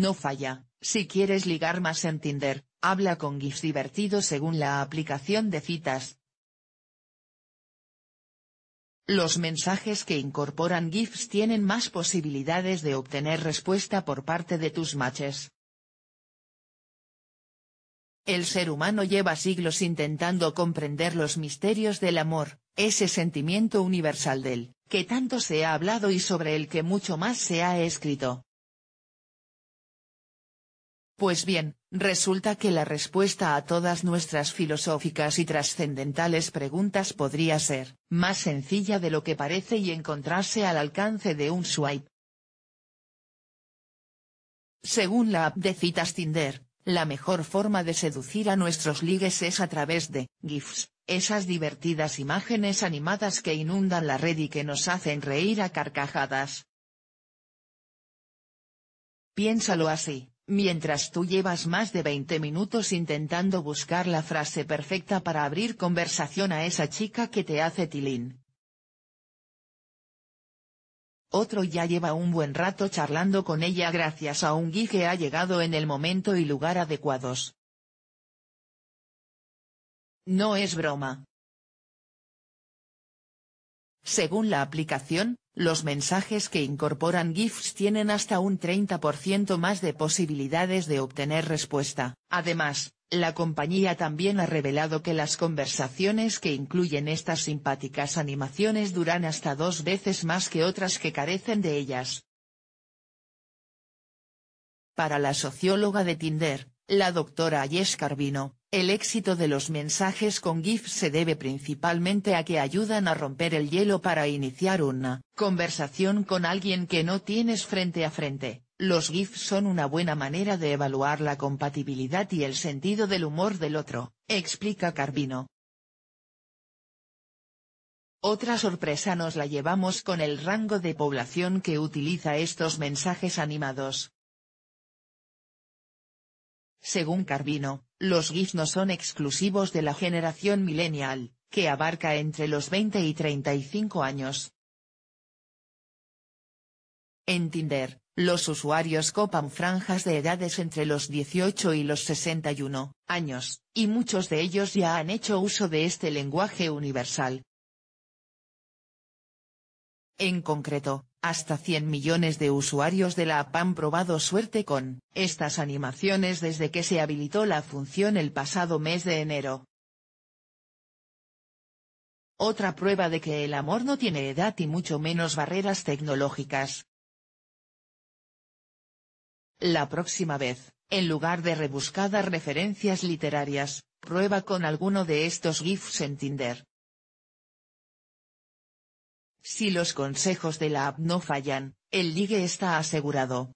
No falla, si quieres ligar más en Tinder, habla con GIFs divertidos según la aplicación de citas. Los mensajes que incorporan GIFs tienen más posibilidades de obtener respuesta por parte de tus matches. El ser humano lleva siglos intentando comprender los misterios del amor, ese sentimiento universal del que tanto se ha hablado y sobre el que mucho más se ha escrito. Pues bien, resulta que la respuesta a todas nuestras filosóficas y trascendentales preguntas podría ser, más sencilla de lo que parece y encontrarse al alcance de un swipe. Según la app de citas Tinder, la mejor forma de seducir a nuestros ligues es a través de GIFs, esas divertidas imágenes animadas que inundan la red y que nos hacen reír a carcajadas. Piénsalo así, Mientras tú llevas más de 20 minutos intentando buscar la frase perfecta para abrir conversación a esa chica que te hace tilín. Otro ya lleva un buen rato charlando con ella gracias a un gui que ha llegado en el momento y lugar adecuados. No es broma. Según la aplicación, los mensajes que incorporan GIFs tienen hasta un 30% más de posibilidades de obtener respuesta. Además, la compañía también ha revelado que las conversaciones que incluyen estas simpáticas animaciones duran hasta dos veces más que otras que carecen de ellas. Para la socióloga de Tinder, la doctora Yes Carvino, el éxito de los mensajes con GIF se debe principalmente a que ayudan a romper el hielo para iniciar una conversación con alguien que no tienes frente a frente. Los GIF son una buena manera de evaluar la compatibilidad y el sentido del humor del otro, explica Carvino. Otra sorpresa nos la llevamos con el rango de población que utiliza estos mensajes animados. Según Carvino, los GIF no son exclusivos de la generación millennial, que abarca entre los 20 y 35 años. En Tinder, los usuarios copan franjas de edades entre los 18 y los 61 años, y muchos de ellos ya han hecho uso de este lenguaje universal. En concreto, hasta 100 millones de usuarios de la app han probado suerte con estas animaciones desde que se habilitó la función el pasado mes de enero. Otra prueba de que el amor no tiene edad y mucho menos barreras tecnológicas. La próxima vez, en lugar de rebuscadas referencias literarias, prueba con alguno de estos GIFs en Tinder. Si los consejos de la app no fallan, el ligue está asegurado.